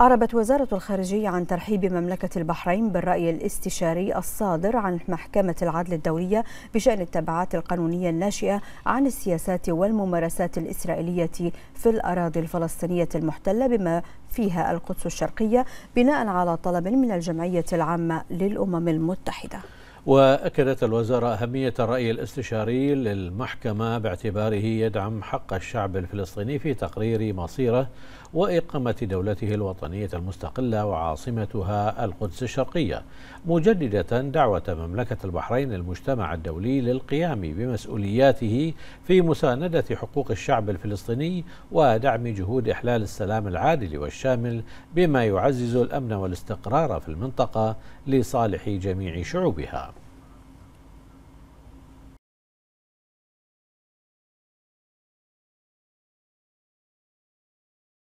أعربت وزارة الخارجية عن ترحيب مملكة البحرين بالرأي الاستشاري الصادر عن محكمة العدل الدولية بشأن التبعات القانونية الناشئة عن السياسات والممارسات الإسرائيلية في الأراضي الفلسطينية المحتلة بما فيها القدس الشرقية بناء على طلب من الجمعية العامة للأمم المتحدة وأكدت الوزارة أهمية الرأي الاستشاري للمحكمة باعتباره يدعم حق الشعب الفلسطيني في تقرير مصيره وإقامة دولته الوطنية المستقلة وعاصمتها القدس الشرقية مجددة دعوة مملكة البحرين للمجتمع الدولي للقيام بمسؤولياته في مساندة حقوق الشعب الفلسطيني ودعم جهود إحلال السلام العادل والشامل بما يعزز الأمن والاستقرار في المنطقة لصالح جميع شعوبها